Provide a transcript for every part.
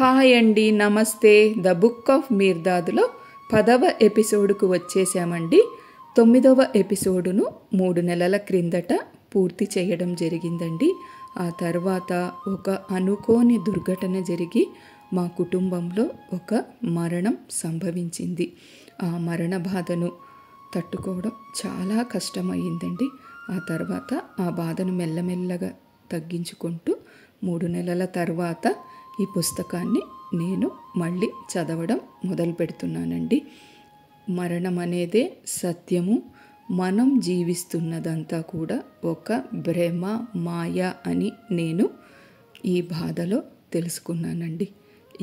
hi అండి నమస్తే the book of మీర్దాదులో పదవ ఎపిసోడ్కు వచ్చేసామండి తొమ్మిదవ ఎపిసోడును మూడు నెలల క్రిందట పూర్తి చేయడం జరిగిందండి ఆ తర్వాత ఒక అనుకోని దుర్ఘటన జరిగి మా కుటుంబంలో ఒక మరణం సంభవించింది ఆ మరణ బాధను తట్టుకోవడం చాలా కష్టమైందండి ఆ తర్వాత ఆ బాధను మెల్లమెల్లగా తగ్గించుకుంటూ మూడు నెలల తర్వాత ఈ పుస్తకాన్ని నేను మళ్ళీ చదవడం మొదలు పెడుతున్నానండి మరణం అనేదే సత్యము మనం జీవిస్తున్నదంతా కూడా ఒక భ్రమ మాయ అని నేను ఈ బాధలో తెలుసుకున్నానండి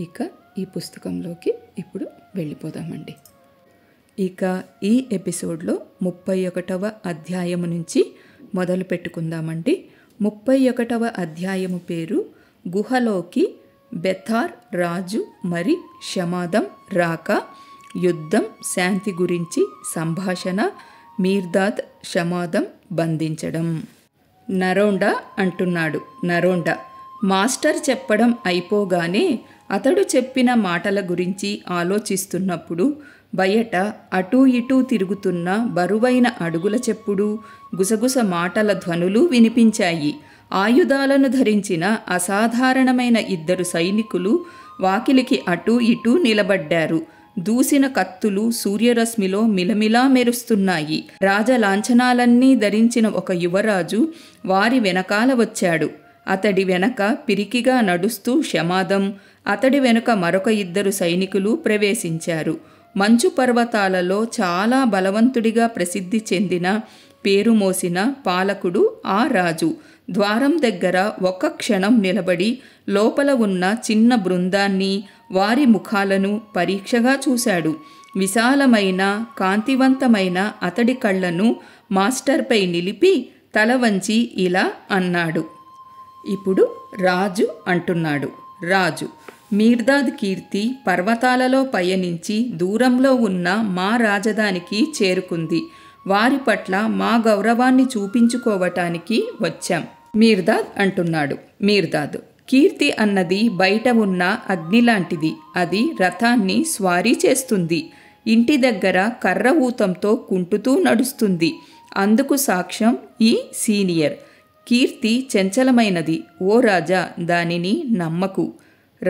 ఇక ఈ పుస్తకంలోకి ఇప్పుడు వెళ్ళిపోదామండి ఇక ఈ ఎపిసోడ్లో ముప్పై ఒకటవ అధ్యాయము నుంచి మొదలు పెట్టుకుందామండి ముప్పై ఒకటవ అధ్యాయము పేరు గుహలోకి బెథార్ రాజు మరి శమాదం రాక యుద్ధం శాంతి గురించి సంభాషణ మీర్దాద్ శమాదం బంధించడం నరోండా అంటున్నాడు నరోండా మాస్టర్ చెప్పడం అయిపోగానే అతడు చెప్పిన మాటల గురించి ఆలోచిస్తున్నప్పుడు బయట అటూ ఇటూ తిరుగుతున్న బరువైన అడుగుల చెప్పుడు గుసగుస మాటల ధ్వనులు వినిపించాయి ఆయుధాలను ధరించిన అసాధారణమైన ఇద్దరు సైనికులు వాకిలికి అటూ ఇటూ నిలబడ్డారు దూసిన కత్తులు సూర్యరశ్మిలో మిలమిలా మెరుస్తున్నాయి రాజ లాంఛనాలన్నీ ధరించిన ఒక యువరాజు వారి వెనకాల వచ్చాడు అతడి వెనక పిరికిగా నడుస్తూ శమాదం అతడి వెనుక మరొక ఇద్దరు సైనికులు ప్రవేశించారు మంచు పర్వతాలలో చాలా బలవంతుడిగా ప్రసిద్ధి చెందిన పేరు మోసిన పాలకుడు ఆ రాజు ద్వారం దగ్గర ఒక క్షణం నిలబడి లోపల ఉన్న చిన్న బృందాన్ని వారి ముఖాలను పరీక్షగా చూశాడు విశాలమైన కాంతివంతమైన అతడి కళ్ళను మాస్టర్పై నిలిపి తల వంచి ఇలా అన్నాడు ఇప్పుడు రాజు అంటున్నాడు రాజు మీర్దాద్ కీర్తి పర్వతాలలో పయనించి దూరంలో ఉన్న మా రాజధానికి చేరుకుంది వారి పట్ల మా గౌరవాన్ని చూపించుకోవటానికి వచ్చాం మీర్దాద్ అంటున్నాడు మీర్దాద్ కీర్తి అన్నది బయట ఉన్న అగ్ని లాంటిది అది రథాన్ని స్వారీ చేస్తుంది ఇంటి దగ్గర కర్ర ఊతంతో కుంటుతూ నడుస్తుంది అందుకు సాక్ష్యం ఈ సీనియర్ కీర్తి చంచలమైనది ఓ రాజా దానిని నమ్మకు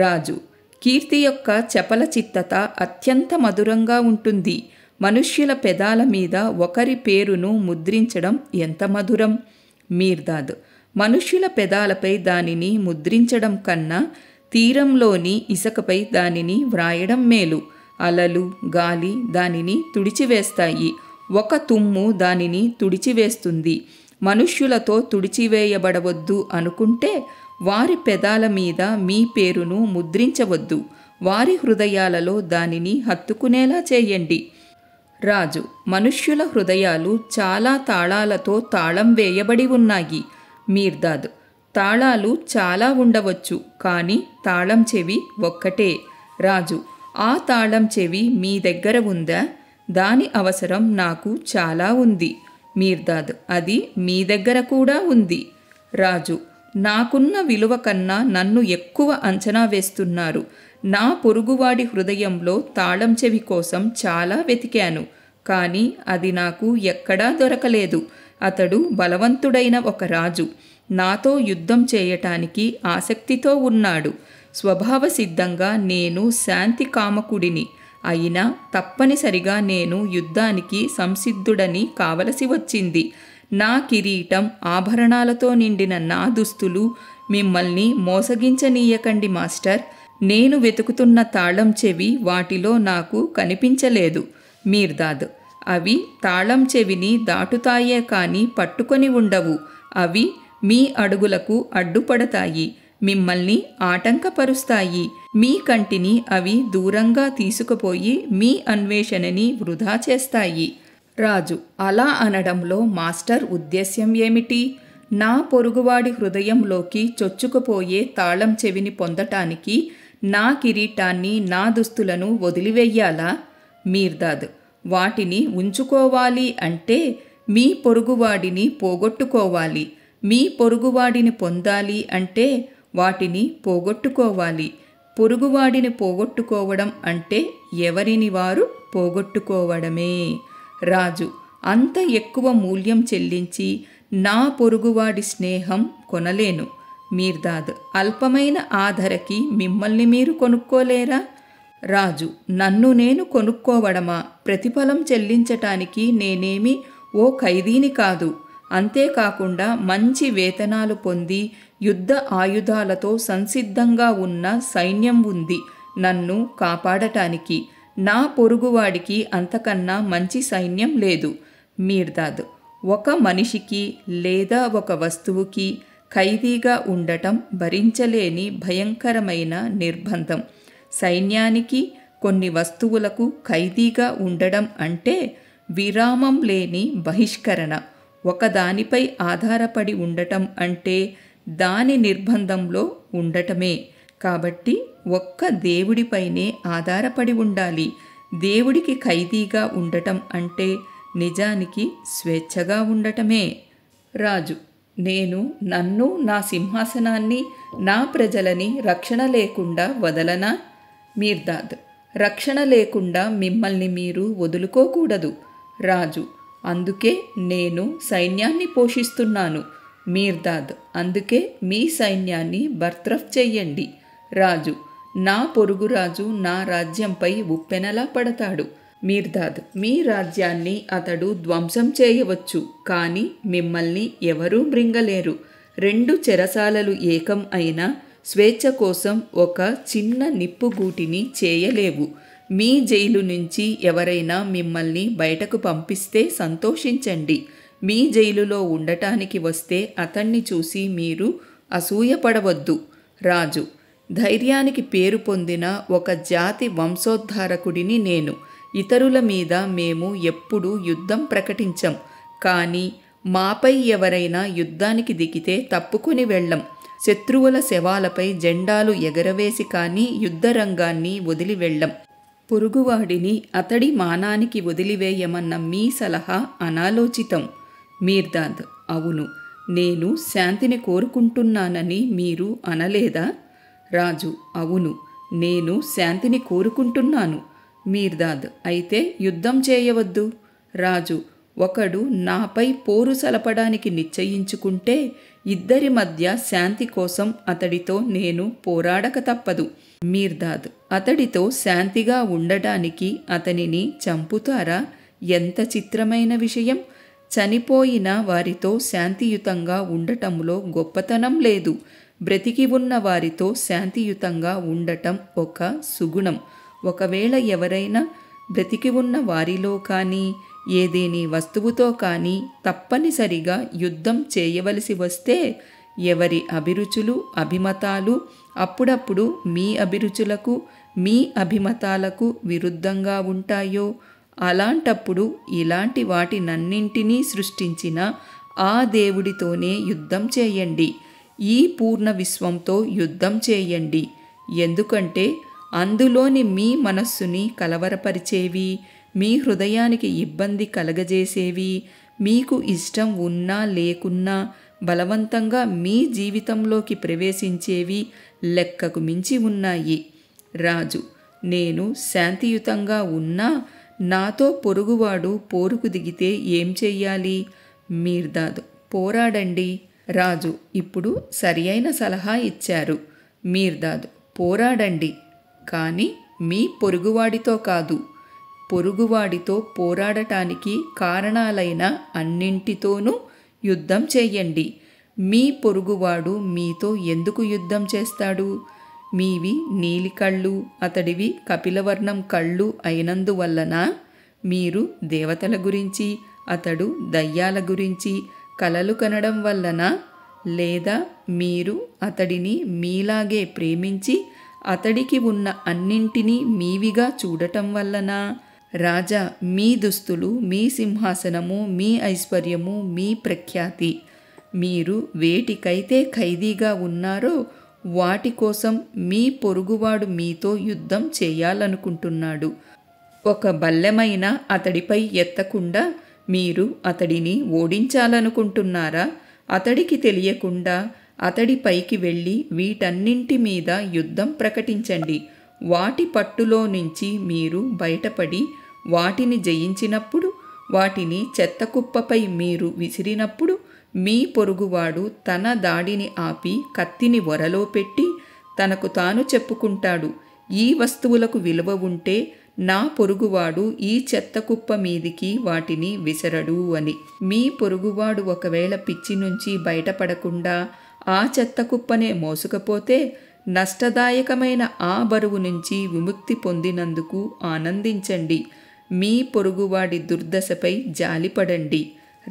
రాజు కీర్తి యొక్క చపల చిత్తత అత్యంత మధురంగా ఉంటుంది మనుష్యుల పెదాల మీద ఒకరి పేరును ముద్రించడం ఎంత మధురం మీర్దాద్ మనుష్యుల పెదాలపై దానిని ముద్రించడం కన్నా తీరంలోని ఇసుకపై దానిని వ్రాయడం మేలు అలలు గాలి దానిని తుడిచివేస్తాయి ఒక తుమ్ము దానిని తుడిచివేస్తుంది మనుష్యులతో తుడిచివేయబడవద్దు అనుకుంటే వారి పెదాల మీద మీ పేరును ముద్రించవద్దు వారి హృదయాలలో దానిని హత్తుకునేలా చేయండి రాజు మనుష్యుల హృదయాలు చాలా తాళాలతో తాళం వేయబడి ఉన్నాయి మీర్దాద్ తాళాలు చాలా ఉండవచ్చు కానీ తాళం చెవి ఒక్కటే రాజు ఆ తాళం చెవి మీ దగ్గర ఉందా దాని అవసరం నాకు చాలా ఉంది మీర్దాద్ అది మీ దగ్గర కూడా ఉంది రాజు నాకున్న విలువ కన్నా నన్ను ఎక్కువ అంచనా వేస్తున్నారు నా పొరుగువాడి హృదయంలో తాళం చెవి కోసం చాలా వెతికాను కానీ అది నాకు ఎక్కడా దొరకలేదు అతడు బలవంతుడైన ఒక రాజు నాతో యుద్ధం చేయటానికి ఆసక్తితో ఉన్నాడు స్వభావసిద్ధంగా నేను శాంతి కామకుడిని అయినా తప్పనిసరిగా నేను యుద్ధానికి సంసిద్ధుడని కావలసి వచ్చింది నా కిరీటం ఆభరణాలతో నిండిన నా దుస్తులు మిమ్మల్ని మోసగించనీయకండి మాస్టర్ నేను వెతుకుతున్న తాళం చెవి వాటిలో నాకు కనిపించలేదు మీర్దాద్ అవి తాళం చెవిని దాటుతాయే కానీ పట్టుకొని ఉండవు అవి మీ అడుగులకు అడ్డుపడతాయి మిమ్మల్ని ఆటంకపరుస్తాయి మీ కంటిని అవి దూరంగా తీసుకుపోయి మీ అన్వేషణని వృధా చేస్తాయి రాజు అలా అనడంలో మాస్టర్ ఉద్దేశ్యం ఏమిటి నా పొరుగువాడి హృదయంలోకి చొచ్చుకుపోయే తాళం చెవిని పొందటానికి నా కిరీటాన్ని నా దుస్తులను వదిలివెయ్యాలా మీర్దాద్ వాటిని ఉంచుకోవాలి అంటే మీ పొరుగువాడిని పోగొట్టుకోవాలి మీ పొరుగువాడిని పొందాలి అంటే వాటిని పోగొట్టుకోవాలి పొరుగువాడిని పోగొట్టుకోవడం అంటే ఎవరిని వారు పోగొట్టుకోవడమే రాజు అంత ఎక్కువ మూల్యం చెల్లించి నా పొరుగువాడి స్నేహం కొనలేను మీర్దాద్ అల్పమైన ఆధరకి మిమ్మల్ని మీరు కొనుక్కోలేరా రాజు నన్ను నేను కొనుక్కోవడమా ప్రతిఫలం చెల్లించటానికి నేనేమి ఓ ఖైదీని కాదు అంతేకాకుండా మంచి వేతనాలు పొంది యుద్ధ ఆయుధాలతో సంసిద్ధంగా ఉన్న సైన్యం ఉంది నన్ను కాపాడటానికి నా పొరుగువాడికి అంతకన్నా మంచి సైన్యం లేదు మీర్దాద్ ఒక మనిషికి లేదా ఒక వస్తువుకి ఖైదీగా ఉండటం భరించలేని భయంకరమైన నిర్బంధం సైన్యానికి కొన్ని వస్తువులకు ఖైదీగా ఉండడం అంటే విరామం లేని బహిష్కరణ ఒకదానిపై ఆధారపడి ఉండటం అంటే దాని నిర్బంధంలో ఉండటమే కాబట్టి ఒక్క దేవుడిపైనే ఆధారపడి ఉండాలి దేవుడికి ఖైదీగా ఉండటం అంటే నిజానికి స్వేచ్ఛగా ఉండటమే రాజు నేను నన్ను నా సింహాసనాన్ని నా ప్రజలని రక్షణ లేకుండా వదలనా మీర్దాద్ రక్షణ లేకుండా మిమ్మల్ని మీరు వదులుకోకూడదు రాజు అందుకే నేను సైన్యాన్ని పోషిస్తున్నాను మీర్దాద్ అందుకే మీ సైన్యాన్ని బర్త్రఫ్ చెయ్యండి రాజు నా పొరుగు రాజు నా రాజ్యంపై ఉప్పెనలా పడతాడు మీర్దాద్ మీ రాజ్యాన్ని అతడు ధ్వంసం చేయవచ్చు కానీ మిమ్మల్ని ఎవరూ మృంగలేరు రెండు చెరసాలలు ఏకం అయినా స్వేచ్ఛ కోసం ఒక చిన్న నిప్పుగూటిని చేయలేవు మీ జైలు నుంచి ఎవరైనా మిమ్మల్ని బయటకు పంపిస్తే సంతోషించండి మీ జైలులో ఉండటానికి వస్తే అతన్ని చూసి మీరు అసూయపడవద్దు రాజు ధైర్యానికి పేరు పొందిన ఒక జాతి వంశోద్ధారకుడిని నేను ఇతరుల మీద మేము ఎప్పుడూ యుద్ధం ప్రకటించం కానీ మాపై ఎవరైనా యుద్ధానికి దిగితే తప్పుకొని వెళ్ళం శత్రువుల శవాలపై జెండాలు ఎగరవేసి కానీ యుద్ధరంగాన్ని వదిలి వెళ్ళం పురుగువాడిని అతడి మానానికి వదిలివేయమన్న మీ సలహా అనాలోచితం మీర్దాద్ అవును నేను శాంతిని కోరుకుంటున్నానని మీరు అనలేదా రాజు అవును నేను శాంతిని కోరుకుంటున్నాను మీర్దాద్ అయితే యుద్ధం చేయవద్దు రాజు ఒకడు నాపై పోరు సలపడానికి నిశ్చయించుకుంటే ఇద్దరి మధ్య శాంతి కోసం అతడితో నేను పోరాడక తప్పదు మీర్దాద్ అతడితో శాంతిగా ఉండటానికి అతనిని చంపుతారా ఎంత చిత్రమైన విషయం చనిపోయిన వారితో శాంతియుతంగా ఉండటంలో గొప్పతనం లేదు బ్రతికి ఉన్న వారితో శాంతియుతంగా ఉండటం ఒక సుగుణం ఒకవేళ ఎవరైనా బ్రతికి ఉన్న వారిలో కానీ ఏదేని వస్తువుతో కానీ తప్పనిసరిగా యుద్ధం చేయవలసి వస్తే ఎవరి అభిరుచులు అభిమతాలు అప్పుడప్పుడు మీ అభిరుచులకు మీ అభిమతాలకు విరుద్ధంగా ఉంటాయో అలాంటప్పుడు ఇలాంటి వాటినన్నింటినీ సృష్టించిన ఆ దేవుడితోనే యుద్ధం చేయండి ఈ పూర్ణ విశ్వంతో యుద్ధం చేయండి ఎందుకంటే అందులోని మీ మనస్సుని కలవరపరిచేవి మీ హృదయానికి ఇబ్బంది కలగజేసేవి మీకు ఇష్టం ఉన్నా లేకున్నా బలవంతంగా మీ జీవితంలోకి ప్రవేశించేవి లెక్కకు మించి ఉన్నాయి రాజు నేను శాంతియుతంగా ఉన్నా నాతో పొరుగువాడు పోరుకు దిగితే ఏం చెయ్యాలి మీర్దాద్ పోరాడండి రాజు ఇప్పుడు అయిన సలహా ఇచ్చారు మీర్దాద్ పోరాడండి కానీ మీ పొరుగువాడితో కాదు పొరుగువాడితో పోరాడటానికి కారణాలైన అన్నింటితోనూ యుద్ధం చేయండి మీ పొరుగువాడు మీతో ఎందుకు యుద్ధం చేస్తాడు మీవి నీలికళ్ళు అతడివి కపిలవర్ణం కళ్ళు అయినందువలన మీరు దేవతల గురించి అతడు దయ్యాల గురించి కలలు కనడం వలన లేదా మీరు అతడిని మీలాగే ప్రేమించి అతడికి ఉన్న అన్నింటినీ మీవిగా చూడటం వల్లనా రాజా మీ దుస్తులు మీ సింహాసనము మీ ఐశ్వర్యము మీ ప్రఖ్యాతి మీరు వేటికైతే ఖైదీగా ఉన్నారో వాటి కోసం మీ పొరుగువాడు మీతో యుద్ధం చేయాలనుకుంటున్నాడు ఒక బల్లెమైన అతడిపై ఎత్తకుండా మీరు అతడిని ఓడించాలనుకుంటున్నారా అతడికి తెలియకుండా అతడి పైకి వెళ్ళి వీటన్నింటి మీద యుద్ధం ప్రకటించండి వాటి పట్టులో నుంచి మీరు బయటపడి వాటిని జయించినప్పుడు వాటిని చెత్తకుప్పపై మీరు విసిరినప్పుడు మీ పొరుగువాడు తన దాడిని ఆపి కత్తిని వరలో పెట్టి తనకు తాను చెప్పుకుంటాడు ఈ వస్తువులకు విలువ ఉంటే నా పొరుగువాడు ఈ చెత్త కుప్ప మీదికి వాటిని విసరడు అని మీ పొరుగువాడు ఒకవేళ పిచ్చి నుంచి బయటపడకుండా ఆ చెత్త కుప్పనే మోసుకపోతే నష్టదాయకమైన ఆ బరువు నుంచి విముక్తి పొందినందుకు ఆనందించండి మీ పొరుగువాడి దుర్దశపై జాలిపడండి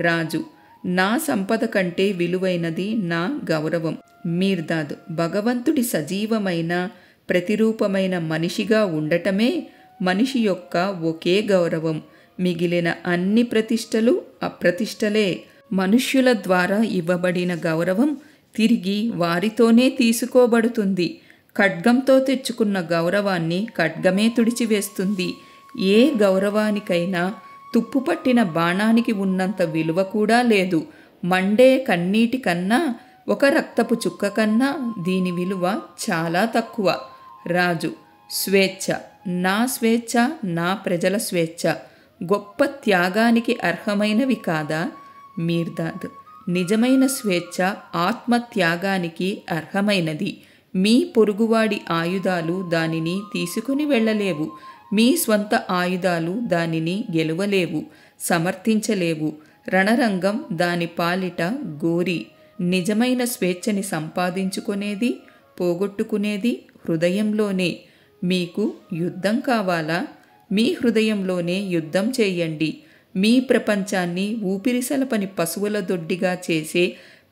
రాజు నా సంపద కంటే విలువైనది నా గౌరవం మీర్దాద్ భగవంతుడి సజీవమైన ప్రతిరూపమైన మనిషిగా ఉండటమే మనిషి యొక్క ఒకే గౌరవం మిగిలిన అన్ని ప్రతిష్టలు అప్రతిష్టలే మనుష్యుల ద్వారా ఇవ్వబడిన గౌరవం తిరిగి వారితోనే తీసుకోబడుతుంది ఖడ్గంతో తెచ్చుకున్న గౌరవాన్ని ఖడ్గమే తుడిచివేస్తుంది ఏ గౌరవానికైనా తుప్పుపట్టిన బాణానికి ఉన్నంత విలువ కూడా లేదు మండే కన్నీటి కన్నా ఒక రక్తపు చుక్క కన్నా దీని విలువ చాలా తక్కువ రాజు స్వేచ్ఛ నా స్వేచ్ఛ నా ప్రజల స్వేచ్ఛ గొప్ప త్యాగానికి అర్హమైనవి కాదా మీర్దాద్ నిజమైన స్వేచ్ఛ ఆత్మత్యాగానికి అర్హమైనది మీ పొరుగువాడి ఆయుధాలు దానిని తీసుకుని వెళ్ళలేవు మీ స్వంత ఆయుధాలు దానిని గెలవలేవు సమర్థించలేవు రణరంగం దాని పాలిట గోరి నిజమైన స్వేచ్ఛని సంపాదించుకునేది పోగొట్టుకునేది హృదయంలోనే మీకు యుద్ధం కావాలా మీ హృదయంలోనే యుద్ధం చేయండి మీ ప్రపంచాన్ని ఊపిరిసలపని పశువుల దొడ్డిగా చేసే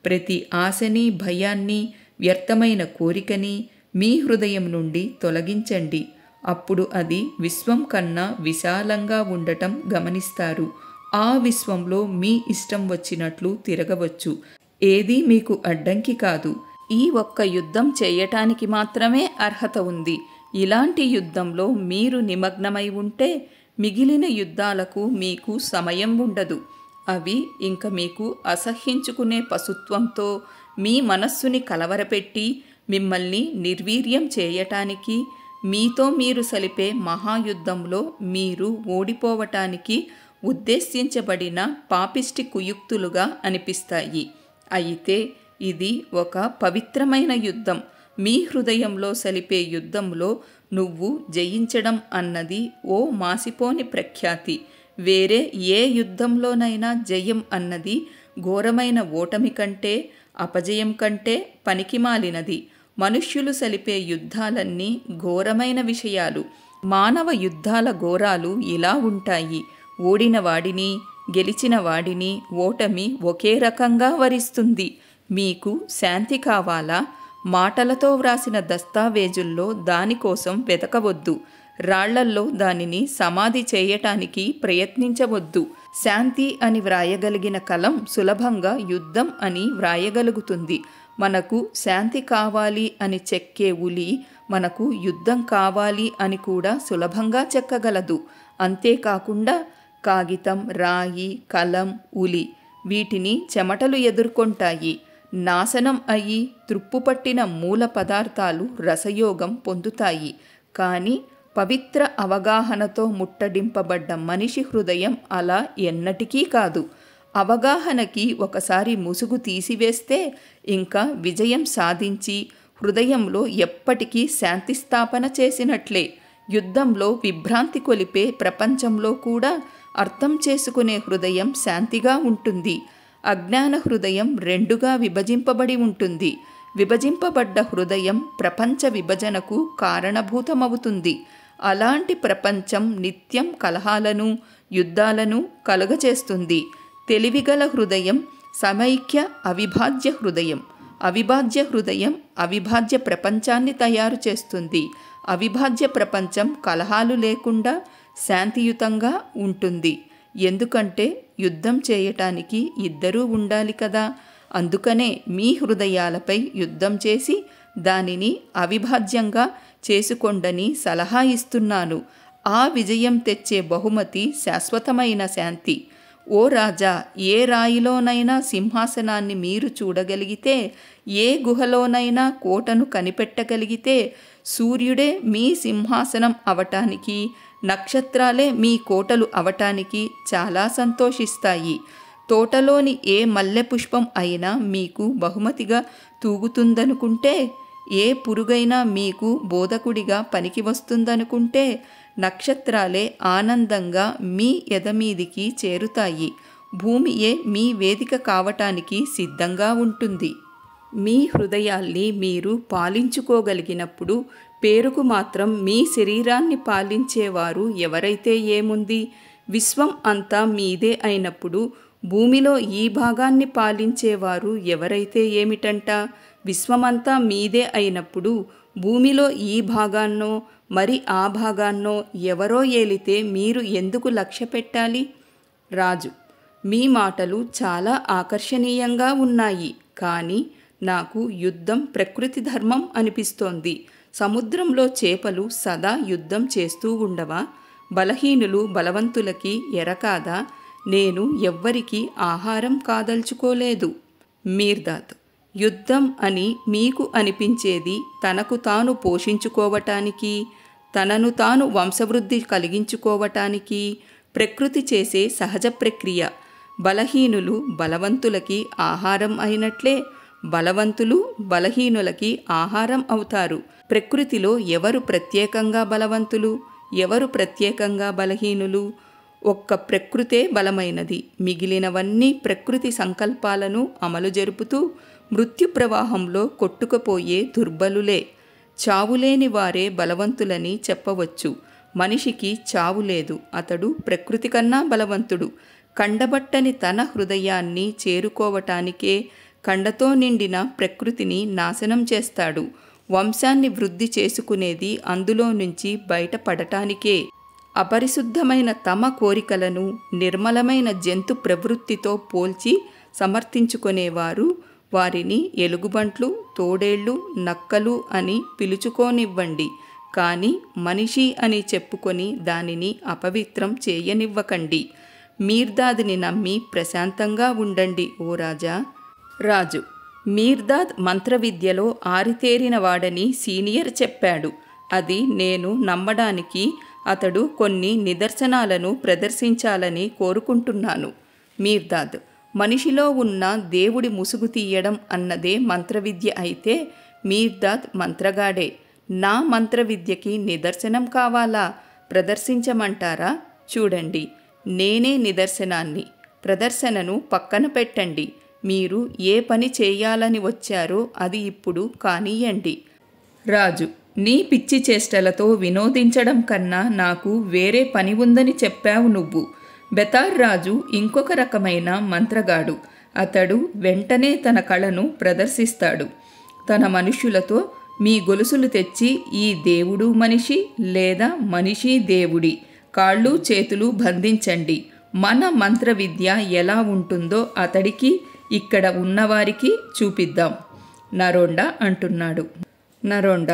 ప్రతి ఆశని భయాన్ని వ్యర్థమైన కోరికని మీ హృదయం నుండి తొలగించండి అప్పుడు అది విశ్వం కన్నా విశాలంగా ఉండటం గమనిస్తారు ఆ విశ్వంలో మీ ఇష్టం వచ్చినట్లు తిరగవచ్చు ఏది మీకు అడ్డంకి కాదు ఈ ఒక్క యుద్ధం చేయటానికి మాత్రమే అర్హత ఉంది ఇలాంటి యుద్ధంలో మీరు నిమగ్నమై ఉంటే మిగిలిన యుద్ధాలకు మీకు సమయం ఉండదు అవి ఇంక మీకు అసహ్యించుకునే పశుత్వంతో మీ మనస్సుని కలవరపెట్టి మిమ్మల్ని నిర్వీర్యం చేయటానికి మీతో మీరు సలిపే మహాయుద్ధంలో మీరు ఓడిపోవటానికి ఉద్దేశించబడిన పాపిష్టి కుయుక్తులుగా అనిపిస్తాయి అయితే ఇది ఒక పవిత్రమైన యుద్ధం మీ హృదయంలో సలిపే యుద్ధంలో నువ్వు జయించడం అన్నది ఓ మాసిపోని ప్రఖ్యాతి వేరే ఏ యుద్ధంలోనైనా జయం అన్నది ఘోరమైన ఓటమి కంటే అపజయం కంటే పనికిమాలినది మనుష్యులు సలిపే యుద్ధాలన్నీ ఘోరమైన విషయాలు మానవ యుద్ధాల ఘోరాలు ఇలా ఉంటాయి ఓడిన వాడిని గెలిచిన వాడిని ఓటమి ఒకే రకంగా వరిస్తుంది మీకు శాంతి కావాలా మాటలతో వ్రాసిన దస్తావేజుల్లో దానికోసం వెతకవద్దు రాళ్లల్లో దానిని సమాధి చేయటానికి ప్రయత్నించవద్దు శాంతి అని వ్రాయగలిగిన కలం సులభంగా యుద్ధం అని వ్రాయగలుగుతుంది మనకు శాంతి కావాలి అని చెక్కే ఉలి మనకు యుద్ధం కావాలి అని కూడా సులభంగా చెక్కగలదు అంతేకాకుండా కాగితం రాయి కలం ఉలి వీటిని చెమటలు ఎదుర్కొంటాయి నాశనం అయ్యి తృప్పుపట్టిన మూల పదార్థాలు రసయోగం పొందుతాయి కానీ పవిత్ర అవగాహనతో ముట్టడింపబడ్డ మనిషి హృదయం అలా ఎన్నటికీ కాదు అవగాహనకి ఒకసారి ముసుగు తీసివేస్తే ఇంకా విజయం సాధించి హృదయంలో ఎప్పటికీ శాంతి స్థాపన చేసినట్లే యుద్ధంలో విభ్రాంతి కొలిపే ప్రపంచంలో కూడా అర్థం చేసుకునే హృదయం శాంతిగా ఉంటుంది అజ్ఞాన హృదయం రెండుగా విభజింపబడి ఉంటుంది విభజింపబడ్డ హృదయం ప్రపంచ విభజనకు కారణభూతమవుతుంది అలాంటి ప్రపంచం నిత్యం కలహాలను యుద్ధాలను కలుగచేస్తుంది తెలివిగల హృదయం సమైక్య అవిభాజ్య హృదయం అవిభాజ్య హృదయం అవిభాజ్య ప్రపంచాన్ని తయారు చేస్తుంది అవిభాజ్య ప్రపంచం కలహాలు లేకుండా శాంతియుతంగా ఉంటుంది ఎందుకంటే యుద్ధం చేయటానికి ఇద్దరూ ఉండాలి కదా అందుకనే మీ హృదయాలపై యుద్ధం చేసి దానిని అవిభాజ్యంగా చేసుకోండని సలహా ఇస్తున్నాను ఆ విజయం తెచ్చే బహుమతి శాశ్వతమైన శాంతి ఓ రాజా ఏ రాయిలోనైనా సింహాసనాన్ని మీరు చూడగలిగితే ఏ గుహలోనైనా కోటను కనిపెట్టగలిగితే సూర్యుడే మీ సింహాసనం అవటానికి నక్షత్రాలే మీ కోటలు అవటానికి చాలా సంతోషిస్తాయి తోటలోని ఏ మల్లె పుష్పం అయినా మీకు బహుమతిగా తూగుతుందనుకుంటే ఏ పురుగైనా మీకు బోధకుడిగా పనికి వస్తుందనుకుంటే నక్షత్రాలే ఆనందంగా మీ ఎదమీదికి చేరుతాయి భూమియే మీ వేదిక కావటానికి సిద్ధంగా ఉంటుంది మీ హృదయాల్ని మీరు పాలించుకోగలిగినప్పుడు పేరుకు మాత్రం మీ శరీరాన్ని పాలించేవారు ఎవరైతే ఏముంది విశ్వం అంతా మీదే అయినప్పుడు భూమిలో ఈ భాగాన్ని పాలించేవారు ఎవరైతే ఏమిటంట విశ్వమంతా మీదే అయినప్పుడు భూమిలో ఈ భాగాన్నో మరి ఆ భాగాన్నో ఎవరో ఏలితే మీరు ఎందుకు లక్ష్య పెట్టాలి రాజు మీ మాటలు చాలా ఆకర్షణీయంగా ఉన్నాయి కానీ నాకు యుద్ధం ప్రకృతి ధర్మం అనిపిస్తోంది సముద్రంలో చేపలు సదా యుద్ధం చేస్తూ ఉండవా బలహీనులు బలవంతులకి ఎరకాదా నేను ఎవ్వరికీ ఆహారం కాదల్చుకోలేదు మీర్దాత్ యుద్ధం అని మీకు అనిపించేది తనకు తాను పోషించుకోవటానికి తనను తాను వంశవృద్ధి కలిగించుకోవటానికి ప్రకృతి చేసే సహజ ప్రక్రియ బలహీనులు బలవంతులకి ఆహారం అయినట్లే బలవంతులు బలహీనులకి ఆహారం అవుతారు ప్రకృతిలో ఎవరు ప్రత్యేకంగా బలవంతులు ఎవరు ప్రత్యేకంగా బలహీనులు ఒక్క ప్రకృతే బలమైనది మిగిలినవన్నీ ప్రకృతి సంకల్పాలను అమలు జరుపుతూ మృత్యు ప్రవాహంలో కొట్టుకుపోయే దుర్బలులే చావులేని వారే బలవంతులని చెప్పవచ్చు మనిషికి చావు లేదు అతడు ప్రకృతి కన్నా బలవంతుడు కండబట్టని తన హృదయాన్ని చేరుకోవటానికే కండతో నిండిన ప్రకృతిని నాశనం చేస్తాడు వంశాన్ని వృద్ధి చేసుకునేది అందులో నుంచి బయటపడటానికే అపరిశుద్ధమైన తమ కోరికలను నిర్మలమైన జంతు ప్రవృత్తితో పోల్చి సమర్థించుకునేవారు వారిని ఎలుగుబంట్లు తోడేళ్ళు నక్కలు అని పిలుచుకోనివ్వండి కానీ మనిషి అని చెప్పుకొని దానిని అపవిత్రం చేయనివ్వకండి మీర్దాదిని నమ్మి ప్రశాంతంగా ఉండండి ఓ రాజా రాజు మీర్దాద్ మంత్రవిద్యలో ఆరితేరినవాడని సీనియర్ చెప్పాడు అది నేను నమ్మడానికి అతడు కొన్ని నిదర్శనాలను ప్రదర్శించాలని కోరుకుంటున్నాను మీర్దాద్ మనిషిలో ఉన్న దేవుడి ముసుగు తీయడం అన్నదే మంత్రవిద్య అయితే మీర్దాద్ మంత్రగాడే నా మంత్రవిద్యకి నిదర్శనం కావాలా ప్రదర్శించమంటారా చూడండి నేనే నిదర్శనాన్ని ప్రదర్శనను పక్కన పెట్టండి మీరు ఏ పని చేయాలని వచ్చారో అది ఇప్పుడు కానియండి రాజు నీ పిచ్చి చేష్టలతో వినోదించడం కన్నా నాకు వేరే పని ఉందని చెప్పావు నువ్వు బెతార్ రాజు ఇంకొక రకమైన మంత్రగాడు అతడు వెంటనే తన కళను ప్రదర్శిస్తాడు తన మనుషులతో మీ గొలుసులు తెచ్చి ఈ దేవుడు మనిషి లేదా మనిషి దేవుడి కాళ్ళు చేతులు బంధించండి మన మంత్ర విద్య ఎలా ఉంటుందో అతడికి ఇక్కడ ఉన్నవారికి చూపిద్దాం నరోండ అంటున్నాడు నరోండ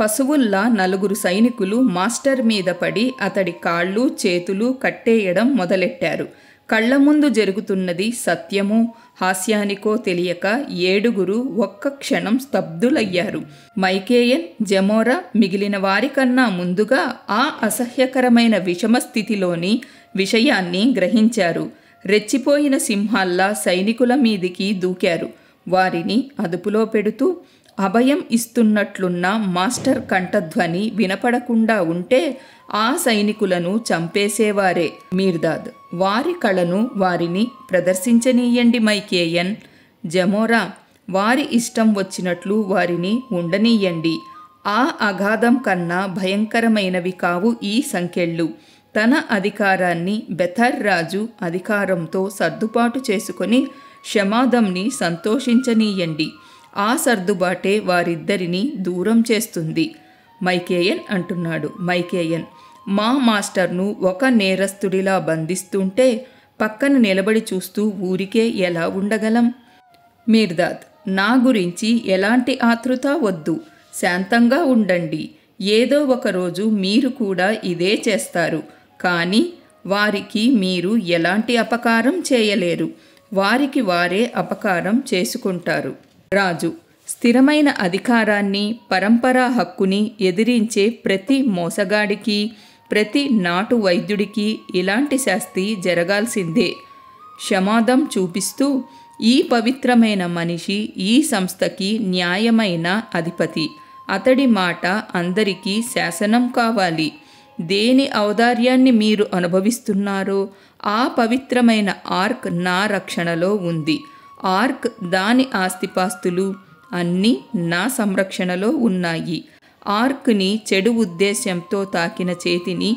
పశువుల్లా నలుగురు సైనికులు మాస్టర్ మీద పడి అతడి కాళ్ళు చేతులు కట్టేయడం మొదలెట్టారు కళ్ల ముందు జరుగుతున్నది సత్యమో హాస్యానికో తెలియక ఏడుగురు ఒక్క క్షణం స్తబ్దులయ్యారు మైకేయన్ జమోరా మిగిలిన వారికన్నా ముందుగా ఆ అసహ్యకరమైన విషమ స్థితిలోని విషయాన్ని గ్రహించారు రెచ్చిపోయిన సింహాల్లా సైనికుల మీదికి దూకారు వారిని అదుపులో పెడుతూ అభయం ఇస్తున్నట్లున్న మాస్టర్ కంఠధ్వని వినపడకుండా ఉంటే ఆ సైనికులను చంపేసేవారే మీర్దాద్ వారి కళను వారిని ప్రదర్శించనీయండి మైకేయన్ జమోరా వారి ఇష్టం వచ్చినట్లు వారిని ఉండనీయండి ఆ అగాధం కన్నా భయంకరమైనవి కావు ఈ సంకెళ్ళు తన అధికారాన్ని బెథర్ రాజు అధికారంతో సర్దుబాటు చేసుకుని క్షమాదంని సంతోషించనీయండి ఆ సర్దుబాటే వారిద్దరిని దూరం చేస్తుంది మైకేయన్ అంటున్నాడు మైకేయన్ మా మాస్టర్ను ఒక నేరస్తుడిలా బంధిస్తుంటే పక్కన నిలబడి చూస్తూ ఊరికే ఎలా ఉండగలం మీర్దాద్ నా గురించి ఎలాంటి ఆతృత వద్దు శాంతంగా ఉండండి ఏదో ఒకరోజు మీరు కూడా ఇదే చేస్తారు కానీ వారికి మీరు ఎలాంటి అపకారం చేయలేరు వారికి వారే అపకారం చేసుకుంటారు రాజు స్థిరమైన అధికారాన్ని పరంపరా హక్కుని ఎదిరించే ప్రతి మోసగాడికి ప్రతి నాటు వైద్యుడికి ఇలాంటి శాస్తి జరగాల్సిందే క్షమాదం చూపిస్తూ ఈ పవిత్రమైన మనిషి ఈ సంస్థకి న్యాయమైన అధిపతి అతడి మాట అందరికీ శాసనం కావాలి దేని ఔదార్యాన్ని మీరు అనుభవిస్తున్నారో ఆ పవిత్రమైన ఆర్క్ నా రక్షణలో ఉంది ఆర్క్ దాని ఆస్తిపాస్తులు అన్నీ నా సంరక్షణలో ఉన్నాయి ఆర్క్ని చెడు ఉద్దేశ్యంతో తాకిన చేతిని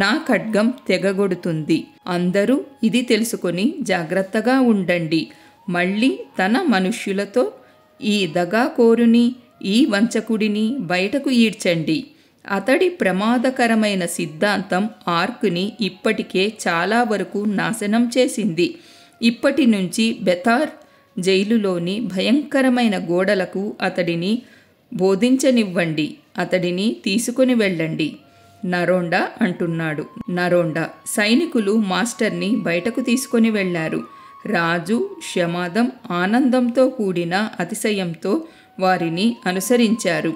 నా ఖడ్గం తెగగొడుతుంది అందరూ ఇది తెలుసుకొని జాగ్రత్తగా ఉండండి మళ్ళీ తన మనుష్యులతో ఈ దగాకోరుని ఈ వంచకుడిని బయటకు ఈడ్చండి అతడి ప్రమాదకరమైన సిద్ధాంతం ఆర్క్ని ఇప్పటికే చాలా వరకు నాశనం చేసింది ఇప్పటి నుంచి బెతార్ జైలులోని భయంకరమైన గోడలకు అతడిని బోధించనివ్వండి అతడిని తీసుకుని వెళ్ళండి నరోండా అంటున్నాడు నరోండా సైనికులు మాస్టర్ని బయటకు తీసుకొని వెళ్ళారు రాజు క్షమాదం ఆనందంతో కూడిన అతిశయంతో వారిని అనుసరించారు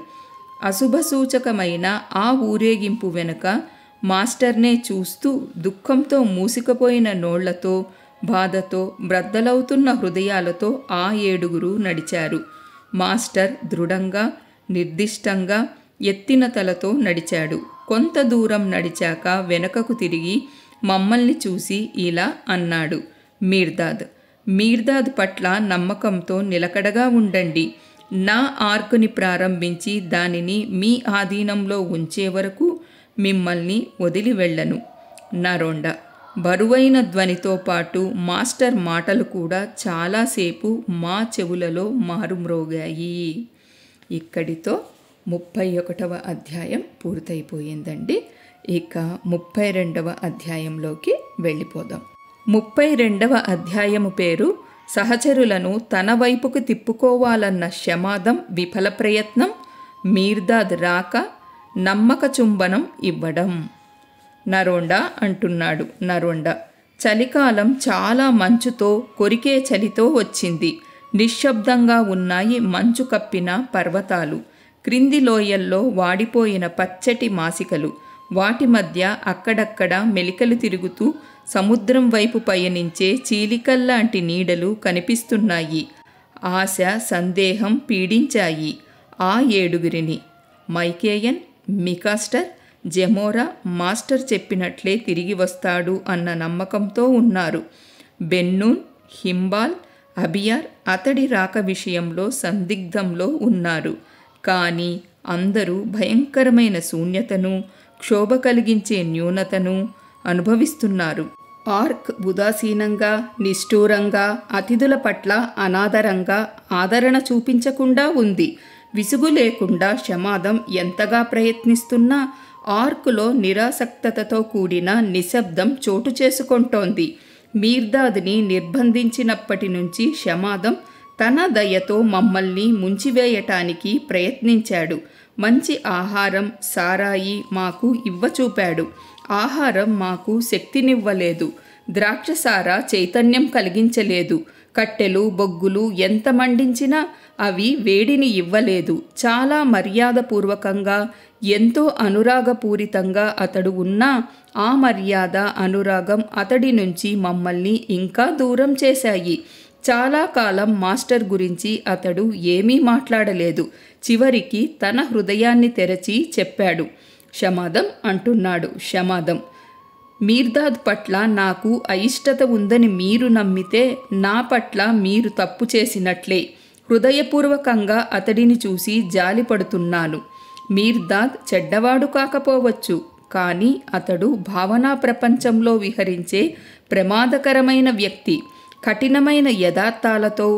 అశుభసూచకమైన ఆ ఊరేగింపు వెనుక మాస్టర్నే చూస్తూ దుఃఖంతో మూసికపోయిన నోళ్లతో బాధతో బ్రద్దలవుతున్న హృదయాలతో ఆ ఏడుగురు నడిచారు మాస్టర్ దృఢంగా నిర్దిష్టంగా ఎత్తిన తలతో నడిచాడు కొంత దూరం నడిచాక వెనకకు తిరిగి మమ్మల్ని చూసి ఇలా అన్నాడు మీర్దాద్ మీర్దాద్ పట్ల నమ్మకంతో నిలకడగా ఉండండి నా ఆర్కుని ప్రారంభించి దానిని మీ ఆధీనంలో ఉంచే వరకు మిమ్మల్ని వదిలి వెళ్ళను రొండ బరువైన ధ్వనితో పాటు మాస్టర్ మాటలు కూడా చాలాసేపు మా చెవులలో మారుమ్రోగాయి ఇక్కడితో ముప్పై ఒకటవ అధ్యాయం పూర్తయిపోయిందండి ఇక ముప్పై రెండవ అధ్యాయంలోకి వెళ్ళిపోదాం ముప్పై రెండవ అధ్యాయము పేరు సహచరులను తన వైపుకు తిప్పుకోవాలన్న శమాదం విఫల ప్రయత్నం మీర్దాద్ రాక నమ్మక చుంబనం ఇవ్వడం నరోండా అంటున్నాడు నరోండ చలికాలం చాలా మంచుతో కొరికే చలితో వచ్చింది నిశ్శబ్దంగా ఉన్నాయి మంచు కప్పిన పర్వతాలు క్రింది లోయల్లో వాడిపోయిన పచ్చటి మాసికలు వాటి మధ్య అక్కడక్కడ మెలికలు తిరుగుతూ సముద్రం వైపు పయనించే చీలికల్లాంటి నీడలు కనిపిస్తున్నాయి ఆశ సందేహం పీడించాయి ఆ ఏడుగురిని మైకేయన్ మికాస్టర్ జెమోరా మాస్టర్ చెప్పినట్లే తిరిగి వస్తాడు అన్న నమ్మకంతో ఉన్నారు బెన్నూన్ హింబాల్ అబియార్ అతడి రాక విషయంలో సందిగ్ధంలో ఉన్నారు కానీ అందరూ భయంకరమైన శూన్యతను క్షోభ కలిగించే న్యూనతను అనుభవిస్తున్నారు ఆర్క్ ఉదాసీనంగా నిష్ఠూరంగా అతిథుల పట్ల అనాదరంగా ఆదరణ చూపించకుండా ఉంది విసుగు లేకుండా శమాదం ఎంతగా ప్రయత్నిస్తున్నా ఆర్క్లో నిరాసక్తతతో కూడిన నిశ్శబ్దం చోటు చేసుకుంటోంది మీర్దాద్ని నిర్బంధించినప్పటి నుంచి శమాదం తన దయతో మమ్మల్ని ముంచివేయటానికి ప్రయత్నించాడు మంచి ఆహారం సారాయి మాకు ఇవ్వచూపాడు ఆహారం మాకు శక్తినివ్వలేదు ద్రాక్షసార చైతన్యం కలిగించలేదు కట్టెలు బొగ్గులు ఎంత మండించినా అవి వేడిని ఇవ్వలేదు చాలా మర్యాదపూర్వకంగా ఎంతో అనురాగపూరితంగా అతడు ఉన్నా ఆ మర్యాద అనురాగం అతడి నుంచి మమ్మల్ని ఇంకా దూరం చేశాయి చాలా కాలం మాస్టర్ గురించి అతడు ఏమీ మాట్లాడలేదు చివరికి తన హృదయాన్ని తెరచి చెప్పాడు క్షమాదం అంటున్నాడు క్షమాదం మీర్దాద్ పట్ల నాకు అయిష్టత ఉందని మీరు నమ్మితే నా పట్ల మీరు తప్పు చేసినట్లే హృదయపూర్వకంగా అతడిని చూసి జాలిపడుతున్నాను మీర్దాద్ చెడ్డవాడు కాకపోవచ్చు కానీ అతడు భావనా ప్రపంచంలో విహరించే ప్రమాదకరమైన వ్యక్తి కఠినమైన యథార్థాలతో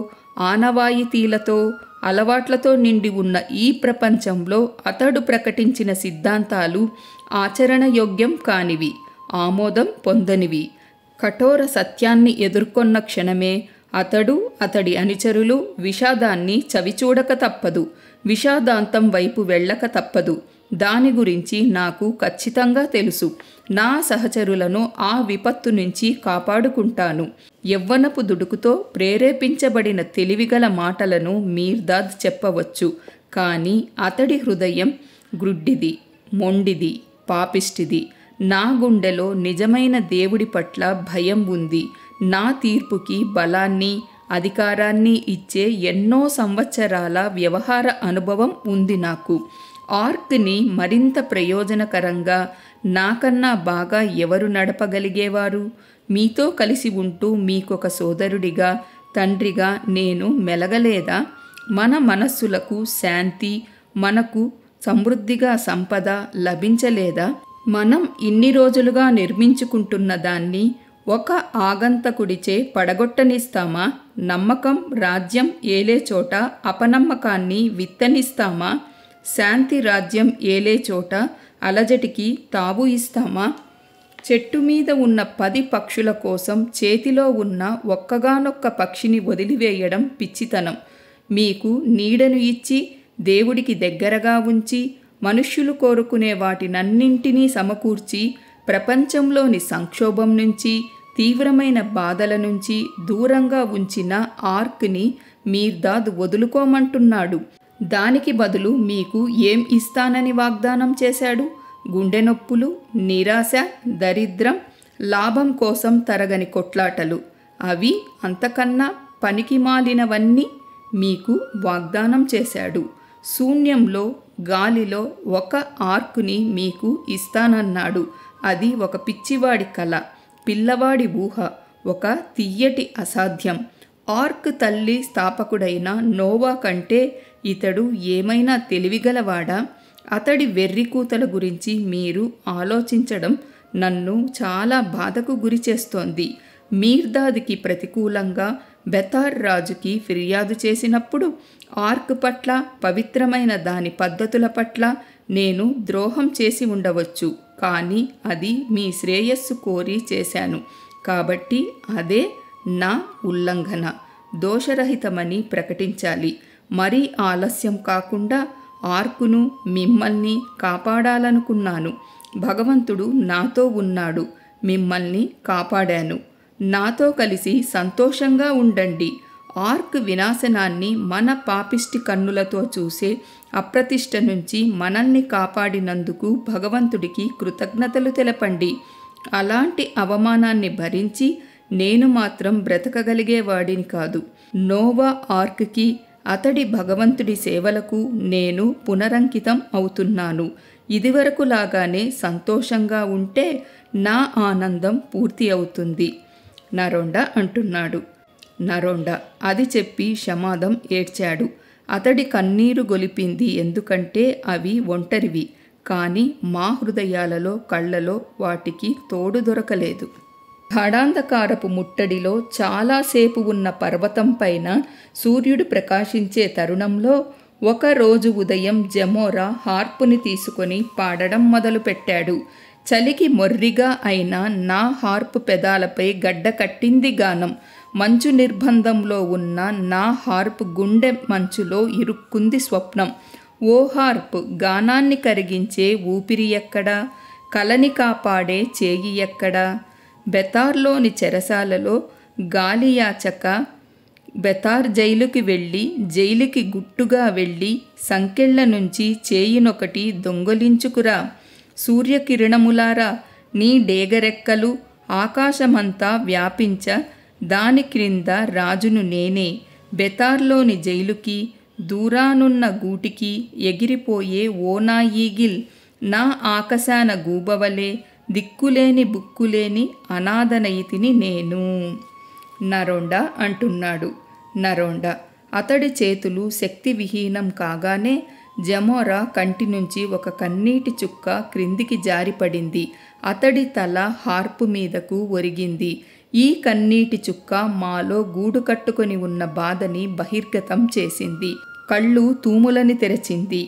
ఆనవాయితీలతో అలవాట్లతో నిండి ఉన్న ఈ ప్రపంచంలో అతడు ప్రకటించిన సిద్ధాంతాలు ఆచరణయోగ్యం కానివి ఆమోదం పొందనివి కఠోర సత్యాన్ని ఎదుర్కొన్న క్షణమే అతడు అతడి అనుచరులు విషాదాన్ని చవిచూడక తప్పదు విషాదాంతం వైపు వెళ్ళక తప్పదు దాని గురించి నాకు ఖచ్చితంగా తెలుసు నా సహచరులను ఆ విపత్తు నుంచి కాపాడుకుంటాను యవ్వనపు దుడుకుతో ప్రేరేపించబడిన తెలివిగల మాటలను మీర్దాద్ చెప్పవచ్చు కానీ అతడి హృదయం గ్రుడ్డిది మొండిది పాపిష్టిది నా గుండెలో నిజమైన దేవుడి పట్ల భయం ఉంది నా తీర్పుకి బలాన్ని అధికారాన్ని ఇచ్చే ఎన్నో సంవత్సరాల వ్యవహార అనుభవం ఉంది నాకు ఆర్క్ని మరింత ప్రయోజనకరంగా నాకన్నా బాగా ఎవరు నడపగలిగేవారు మీతో కలిసి ఉంటూ మీకొక సోదరుడిగా తండ్రిగా నేను మెలగలేదా మన మనస్సులకు శాంతి మనకు సమృద్ధిగా సంపద లభించలేదా మనం ఇన్ని రోజులుగా నిర్మించుకుంటున్న దాన్ని ఒక ఆగంతకుడిచే పడగొట్టనిస్తామా నమ్మకం రాజ్యం ఏలే చోట అపనమ్మకాన్ని విత్తనిస్తామా శాంతి రాజ్యం ఏలే చోట అలజటికి తావు ఇస్తామా చెట్టు మీద ఉన్న పది పక్షుల కోసం చేతిలో ఉన్న ఒక్కగానొక్క పక్షిని వదిలివేయడం పిచ్చితనం మీకు నీడను ఇచ్చి దేవుడికి దగ్గరగా ఉంచి మనుష్యులు కోరుకునే వాటినన్నింటినీ సమకూర్చి ప్రపంచంలోని సంక్షోభం నుంచి తీవ్రమైన బాధల నుంచి దూరంగా ఉంచిన ఆర్క్ని మీర్దాద్ వదులుకోమంటున్నాడు దానికి బదులు మీకు ఏం ఇస్తానని వాగ్దానం చేశాడు గుండె నొప్పులు నిరాశ దరిద్రం లాభం కోసం తరగని కొట్లాటలు అవి అంతకన్నా పనికి మాలినవన్నీ మీకు వాగ్దానం చేశాడు శూన్యంలో గాలిలో ఒక ఆర్కుని మీకు ఇస్తానన్నాడు అది ఒక పిచ్చివాడి కళ పిల్లవాడి ఊహ ఒక తియ్యటి అసాధ్యం ఆర్క్ తల్లి స్థాపకుడైన నోవా కంటే ఇతడు ఏమైనా తెలివిగలవాడా అతడి వెర్రి కూతల గురించి మీరు ఆలోచించడం నన్ను చాలా బాధకు గురి చేస్తోంది మీర్దాదికి ప్రతికూలంగా బెతార్ రాజుకి ఫిర్యాదు చేసినప్పుడు ఆర్క్ పట్ల పవిత్రమైన దాని పద్ధతుల పట్ల నేను ద్రోహం చేసి ఉండవచ్చు కానీ అది మీ శ్రేయస్సు కోరి చేశాను కాబట్టి అదే నా ఉల్లంఘన దోషరహితమని ప్రకటించాలి మరీ ఆలస్యం కాకుండా ఆర్కును మిమ్మల్ని కాపాడాలనుకున్నాను భగవంతుడు నాతో ఉన్నాడు మిమ్మల్ని కాపాడాను నాతో కలిసి సంతోషంగా ఉండండి ఆర్క్ వినాశనాన్ని మన పాపిష్టి కన్నులతో చూసే అప్రతిష్ట నుంచి మనల్ని కాపాడినందుకు భగవంతుడికి కృతజ్ఞతలు తెలపండి అలాంటి అవమానాన్ని భరించి నేను మాత్రం బ్రతకగలిగేవాడిని కాదు నోవా ఆర్క్కి అతడి భగవంతుడి సేవలకు నేను పునరంకితం అవుతున్నాను ఇదివరకు లాగానే సంతోషంగా ఉంటే నా ఆనందం పూర్తి అవుతుంది నరొండ అంటున్నాడు నరొండ అది చెప్పి క్షమాదం ఏడ్చాడు అతడి కన్నీరు గొలిపింది ఎందుకంటే అవి ఒంటరివి కానీ మా హృదయాలలో కళ్ళలో వాటికి తోడు దొరకలేదు గాఢాంధకారపు ముట్టడిలో చాలాసేపు ఉన్న పర్వతం పైన సూర్యుడు ప్రకాశించే తరుణంలో ఒకరోజు ఉదయం జమోరా హార్పుని తీసుకొని పాడడం మొదలుపెట్టాడు చలికి మొర్రిగా అయిన నా హార్ప్ పెదాలపై గడ్డ కట్టింది గానం మంచు నిర్బంధంలో ఉన్న నా హార్ప్ గుండె మంచులో ఇరుక్కుంది స్వప్నం ఓ హార్ప్ గానాన్ని కరిగించే ఊపిరి ఎక్కడా కలని కాపాడే చేయి ఎక్కడా బెతార్లోని చెరసాలలో గాలియాచక బెతార్ జైలుకి వెళ్ళి జైలుకి గుట్టుగా వెళ్ళి సంకెళ్ళ నుంచి చేయినొకటి దొంగలించుకురా సూర్యకిరణములారా నీ డేగరెక్కలు ఆకాశమంతా వ్యాపించ దాని క్రింద రాజును నేనే బెతార్లోని జైలుకి దూరానున్న గూటికి ఎగిరిపోయే ఓనాయీగిల్ నా ఆకశాన గూబవలే దిక్కులేని బుక్కులేని అనాథనయితిని నేను నరోండ అంటున్నాడు నరోండ అతడి చేతులు శక్తివిహీనం కాగానే జమోరా కంటి నుంచి ఒక కన్నీటి చుక్క క్రిందికి జారిపడింది అతడి తల హార్పు మీదకు ఒరిగింది ఈ కన్నీటి చుక్క మాలో గూడు కట్టుకొని ఉన్న బాధని బహిర్గతం చేసింది కళ్ళు తూములని తెరచింది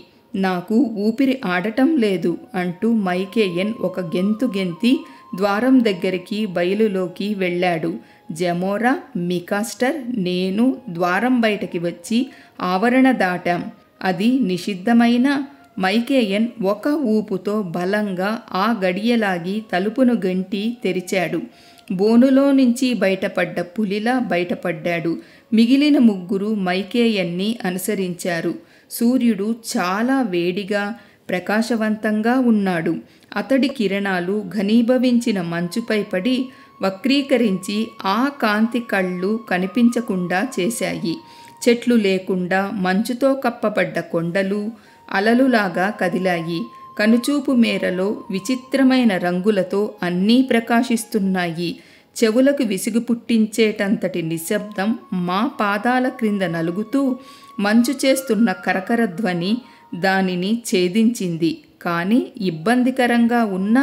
నాకు ఊపిరి ఆడటం లేదు అంటూ మైకేయన్ ఒక గెంతు గెంతి ద్వారం దగ్గరికి బయలులోకి వెళ్ళాడు జమోరా మికాస్టర్ నేను ద్వారం బయటకి వచ్చి ఆవరణ దాటాం అది నిషిద్ధమైన మైకేయన్ ఒక ఊపుతో బలంగా ఆ గడియలాగి తలుపును గంటి తెరిచాడు బోనులో నుంచి బయటపడ్డ పులిలా బయటపడ్డాడు మిగిలిన ముగ్గురు మైకేయన్ని అనుసరించారు సూర్యుడు చాలా వేడిగా ప్రకాశవంతంగా ఉన్నాడు అతడి కిరణాలు ఘనీభవించిన మంచుపై పడి వక్రీకరించి ఆ కాంతి కళ్ళు కనిపించకుండా చేశాయి చెట్లు లేకుండా మంచుతో కప్పబడ్డ కొండలు అలలులాగా కదిలాయి కనుచూపు మేరలో విచిత్రమైన రంగులతో అన్నీ ప్రకాశిస్తున్నాయి చెవులకు విసుగు పుట్టించేటంతటి నిశ్శబ్దం మా పాదాల క్రింద నలుగుతూ మంచు చేస్తున్న కరకర ధ్వని దానిని ఛేదించింది కానీ ఇబ్బందికరంగా ఉన్న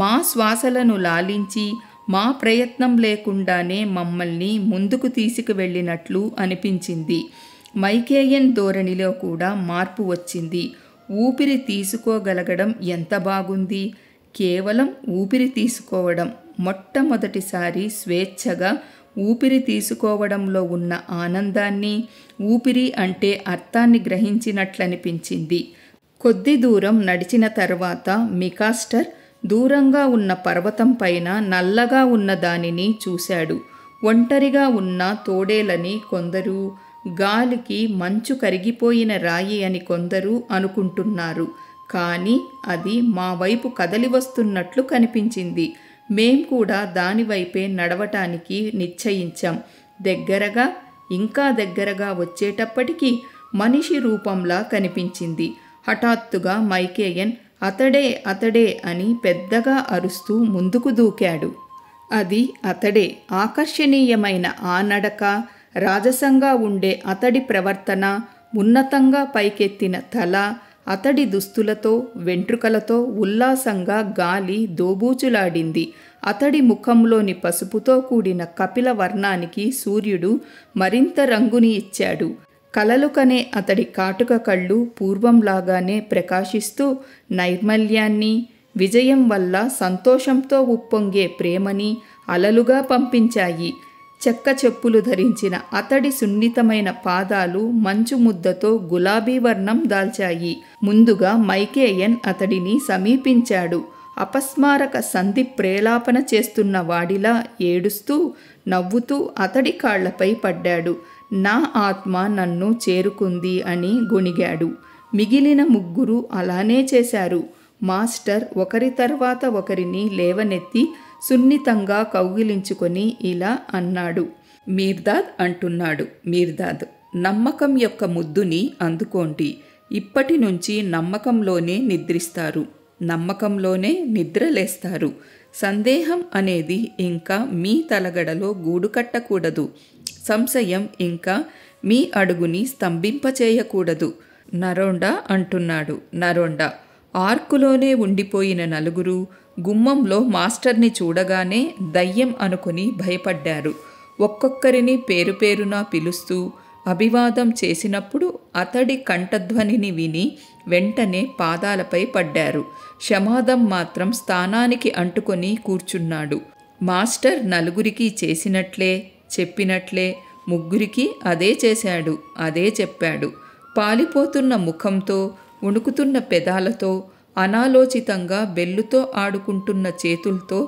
మా శ్వాసలను లాలించి మా ప్రయత్నం లేకుండానే మమ్మల్ని ముందుకు తీసుకువెళ్ళినట్లు అనిపించింది మైకేయన్ ధోరణిలో కూడా మార్పు వచ్చింది ఊపిరి తీసుకోగలగడం ఎంత బాగుంది కేవలం ఊపిరి తీసుకోవడం మొట్టమొదటిసారి స్వేచ్ఛగా ఊపిరి తీసుకోవడంలో ఉన్న ఆనందాన్ని ఊపిరి అంటే అర్థాన్ని గ్రహించినట్లనిపించింది కొద్ది దూరం నడిచిన తర్వాత మికాస్టర్ దూరంగా ఉన్న పర్వతం పైన నల్లగా ఉన్న దానిని చూశాడు ఒంటరిగా ఉన్న తోడేలని కొందరు గాలికి మంచు కరిగిపోయిన రాయి అని కొందరు అనుకుంటున్నారు కానీ అది మా వైపు కదలి వస్తున్నట్లు కనిపించింది మేం కూడా దానివైపే నడవటానికి నిశ్చయించాం దగ్గరగా ఇంకా దగ్గరగా వచ్చేటప్పటికీ మనిషి రూపంలా కనిపించింది హఠాత్తుగా మైకేయన్ అతడే అతడే అని పెద్దగా అరుస్తూ ముందుకు దూకాడు అది అతడే ఆకర్షణీయమైన ఆ నడక రాజసంగా ఉండే అతడి ప్రవర్తన ఉన్నతంగా పైకెత్తిన తల అతడి దుస్తులతో వెంట్రుకలతో ఉల్లాసంగా గాలి దోబూచులాడింది అతడి ముఖంలోని పసుపుతో కూడిన కపిల వర్ణానికి సూర్యుడు మరింత రంగుని ఇచ్చాడు కలలుకనే అతడి కాటుక కళ్ళు పూర్వంలాగానే ప్రకాశిస్తూ నైర్మల్యాన్ని విజయం వల్ల సంతోషంతో ఉప్పొంగే ప్రేమని అలలుగా పంపించాయి చెక్క చెప్పులు ధరించిన అతడి సున్నితమైన పాదాలు మంచు ముద్దతో గులాబీ వర్ణం దాల్చాయి ముందుగా మైకేయన్ అతడిని సమీపించాడు అపస్మారక సంధి ప్రేలాపన చేస్తున్న వాడిలా ఏడుస్తూ నవ్వుతూ అతడి కాళ్లపై పడ్డాడు నా ఆత్మ నన్ను చేరుకుంది అని గొణిగాడు మిగిలిన ముగ్గురు అలానే చేశారు మాస్టర్ ఒకరి తర్వాత ఒకరిని లేవనెత్తి సున్నితంగా కౌగిలించుకొని ఇలా అన్నాడు మీర్దాద్ అంటున్నాడు మీర్దాద్ నమ్మకం యొక్క ముద్దుని అందుకోండి ఇప్పటి నుంచి నమ్మకంలోనే నిద్రిస్తారు నమ్మకంలోనే నిద్రలేస్తారు సందేహం అనేది ఇంకా మీ తలగడలో గూడు కట్టకూడదు సంశయం ఇంకా మీ అడుగుని స్తంభింపచేయకూడదు నరోండా అంటున్నాడు నరోండా ఆర్కులోనే ఉండిపోయిన నలుగురు గుమ్మంలో మాస్టర్ని చూడగానే దయ్యం అనుకుని భయపడ్డారు ఒక్కొక్కరిని పేరు పేరున పిలుస్తూ అభివాదం చేసినప్పుడు అతడి కంఠధ్వనిని విని వెంటనే పాదాలపై పడ్డారు శమాదం మాత్రం స్థానానికి అంటుకొని కూర్చున్నాడు మాస్టర్ నలుగురికి చేసినట్లే చెప్పినట్లే ముగ్గురికి అదే చేశాడు అదే చెప్పాడు పాలిపోతున్న ముఖంతో ఉణుకుతున్న పెదాలతో అనాలోచితంగా బెల్లుతో ఆడుకుంటున్న చేతులతో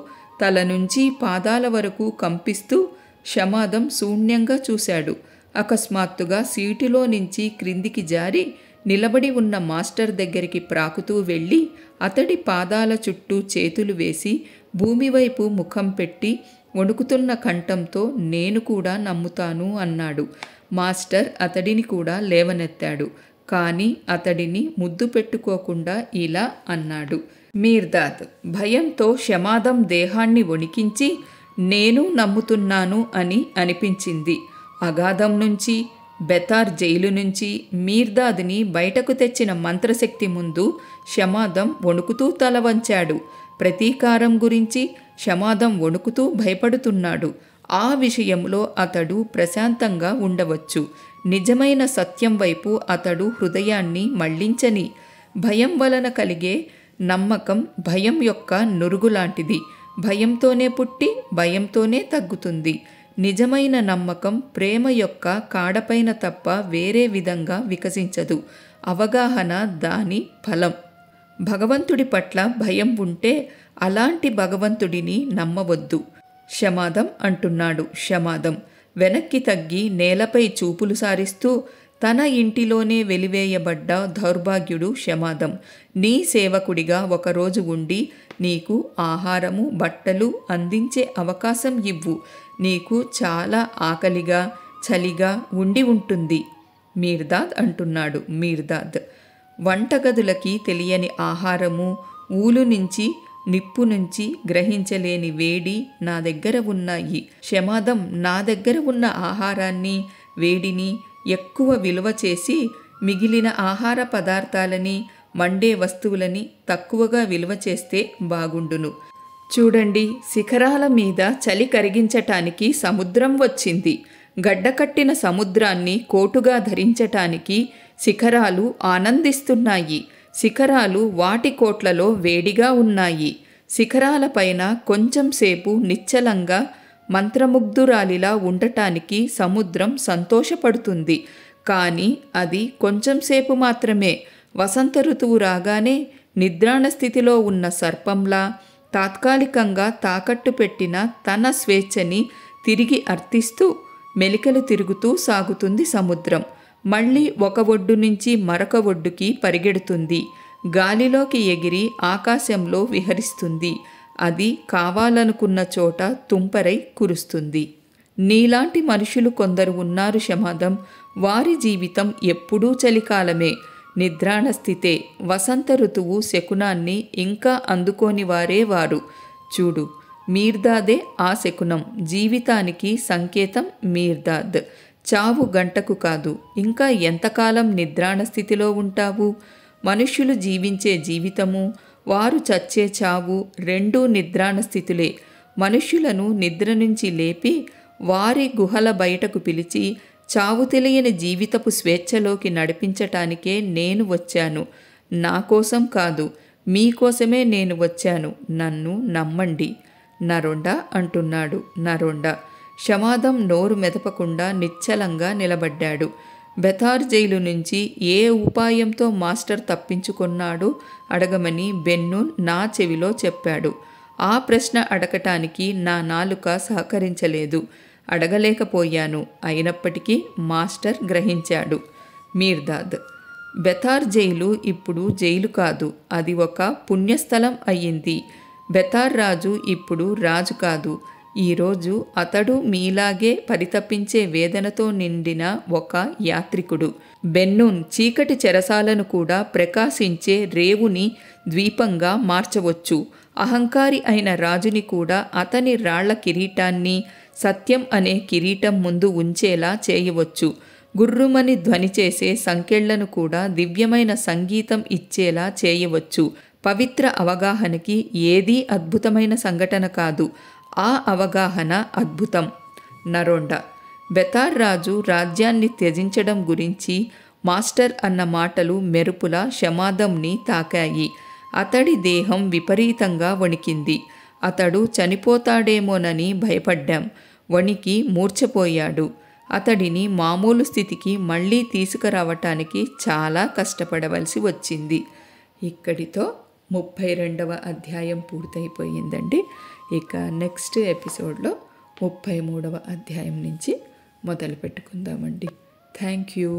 తల నుంచి పాదాల వరకు కంపిస్తూ క్షమాదం శూన్యంగా చూశాడు అకస్మాత్తుగా సీటులో నుంచి క్రిందికి జారి నిలబడి ఉన్న మాస్టర్ దగ్గరికి ప్రాకుతూ వెళ్ళి అతడి పాదాల చుట్టూ చేతులు వేసి భూమివైపు ముఖం పెట్టి వణుకుతున్న కంఠంతో నేను కూడా నమ్ముతాను అన్నాడు మాస్టర్ అతడిని కూడా లేవనెత్తాడు కానీ అతడిని ముద్దు పెట్టుకోకుండా ఇలా అన్నాడు మీర్దాద్ భయంతో శమాదం దేహాన్ని వణికించి నేను నమ్ముతున్నాను అని అనిపించింది అగాధం నుంచి బెతార్ జైలు నుంచి మీర్దాద్ని బయటకు తెచ్చిన మంత్రశక్తి ముందు శమాదం వణుకుతూ తలవంచాడు ప్రతీకారం గురించి శమాదం వణుకుతూ భయపడుతున్నాడు ఆ విషయంలో అతడు ప్రశాంతంగా ఉండవచ్చు నిజమైన సత్యం వైపు అతడు హృదయాన్ని మళ్లించని భయం వలన కలిగే నమ్మకం భయం యొక్క నురుగులాంటిది భయంతోనే పుట్టి భయంతోనే తగ్గుతుంది నిజమైన నమ్మకం ప్రేమ యొక్క కాడపైన తప్ప వేరే విధంగా వికసించదు అవగాహన దాని ఫలం భగవంతుడి పట్ల భయం ఉంటే అలాంటి భగవంతుడిని నమ్మవద్దు శమాదం అంటున్నాడు శమాదం వెనక్కి తగ్గి నేలపై చూపులు సారిస్తూ తన ఇంటిలోనే వెలివేయబడ్డ దౌర్భాగ్యుడు శమాదం నీ సేవకుడిగా ఒకరోజు ఉండి నీకు ఆహారము బట్టలు అందించే అవకాశం ఇవ్వు నీకు చాలా ఆకలిగా చలిగా ఉండి ఉంటుంది మీర్దాద్ అంటున్నాడు మీర్దాద్ వంటగదులకి తెలియని ఆహారము ఊలు నుంచి నిప్పు నుంచి గ్రహించలేని వేడి నా దగ్గర ఉన్నాయి క్షమాదం నా దగ్గర ఉన్న ఆహారాన్ని వేడిని ఎక్కువ విలువ చేసి మిగిలిన ఆహార పదార్థాలని మండే వస్తువులని తక్కువగా విలువ చేస్తే బాగుండును చూడండి శిఖరాల మీద చలి కరిగించటానికి సముద్రం వచ్చింది గడ్డకట్టిన సముద్రాన్ని కోటుగా ధరించటానికి శిఖరాలు ఆనందిస్తున్నాయి శిఖరాలు వాటి కోట్లలో వేడిగా ఉన్నాయి శిఖరాలపైన కొంచెంసేపు నిశ్చలంగా మంత్రముగ్ధురాలిలా ఉండటానికి సముద్రం సంతోషపడుతుంది కానీ అది కొంచెంసేపు మాత్రమే వసంత ఋతువు రాగానే నిద్రాణ స్థితిలో ఉన్న సర్పంలా తాత్కాలికంగా తాకట్టు పెట్టిన తన స్వేచ్ఛని తిరిగి అర్థిస్తూ మెలికలు తిరుగుతూ సాగుతుంది సముద్రం మళ్ళీ ఒక ఒడ్డు నుంచి మరొక ఒడ్డుకి పరిగెడుతుంది గాలిలోకి ఎగిరి ఆకాశంలో విహరిస్తుంది అది కావాలనుకున్న చోట తుంపరై కురుస్తుంది నీలాంటి మనుషులు కొందరు ఉన్నారు శమాదం వారి జీవితం ఎప్పుడూ చలికాలమే నిద్రాణ స్థితే వసంత ఋతువు శకునాన్ని ఇంకా అందుకోని వారే వారు చూడు మీర్దాదే ఆ శకునం జీవితానికి సంకేతం మీర్దాద్ చావు గంటకు కాదు ఇంకా ఎంతకాలం నిద్రాణ స్థితిలో ఉంటావు మనుష్యులు జీవించే జీవితము వారు చచ్చే చావు రెండూ నిద్రాణ స్థితులే మనుష్యులను నిద్ర నుంచి లేపి వారి గుహల బయటకు పిలిచి చావు తెలియని జీవితపు స్వేచ్ఛలోకి నడిపించటానికే నేను వచ్చాను నా కోసం కాదు మీకోసమే నేను వచ్చాను నన్ను నమ్మండి నరొండ అంటున్నాడు నరొండ క్షమాదం నోరు మెదపకుండా నిశ్చలంగా నిలబడ్డాడు బెతార్ జైలు నుంచి ఏ ఉపాయంతో మాస్టర్ తప్పించుకున్నాడో అడగమని బెన్ను నా చెవిలో చెప్పాడు ఆ ప్రశ్న అడగటానికి నా నాలుక సహకరించలేదు అడగలేకపోయాను అయినప్పటికీ మాస్టర్ గ్రహించాడు మీర్దాద్ బెథార్ జైలు ఇప్పుడు జైలు కాదు అది ఒక పుణ్యస్థలం అయ్యింది బెతార్ రాజు ఇప్పుడు రాజు కాదు ఈరోజు అతడు మీలాగే పరితపించే వేదనతో నిండిన ఒక యాత్రికుడు బెన్నూన్ చీకటి చెరసాలను కూడా ప్రకాశించే రేవుని ద్వీపంగా మార్చవచ్చు అహంకారి అయిన రాజుని కూడా అతని రాళ్ల కిరీటాన్ని సత్యం అనే కిరీటం ముందు ఉంచేలా చేయవచ్చు గుర్రుమని ధ్వనిచేసే సంకెళ్లను కూడా దివ్యమైన సంగీతం ఇచ్చేలా చేయవచ్చు పవిత్ర అవగాహనకి ఏదీ అద్భుతమైన సంఘటన కాదు ఆ అవగాహన అద్భుతం నరోండ బెతార్ రాజు రాజ్యాన్ని త్యజించడం గురించి మాస్టర్ అన్న మాటలు మెరుపుల శమాదంని తాకాయి అతడి దేహం విపరీతంగా వణికింది అతడు చనిపోతాడేమోనని భయపడ్డాం వణికి మూర్చపోయాడు అతడిని మామూలు స్థితికి మళ్ళీ తీసుకురావటానికి చాలా కష్టపడవలసి వచ్చింది ఇక్కడితో ముప్పై రెండవ అధ్యాయం పూర్తయిపోయిందండి ఇక నెక్స్ట్ ఎపిసోడ్లో ముప్పై మూడవ అధ్యాయం నుంచి మొదలు పెట్టుకుందామండి థ్యాంక్ యూ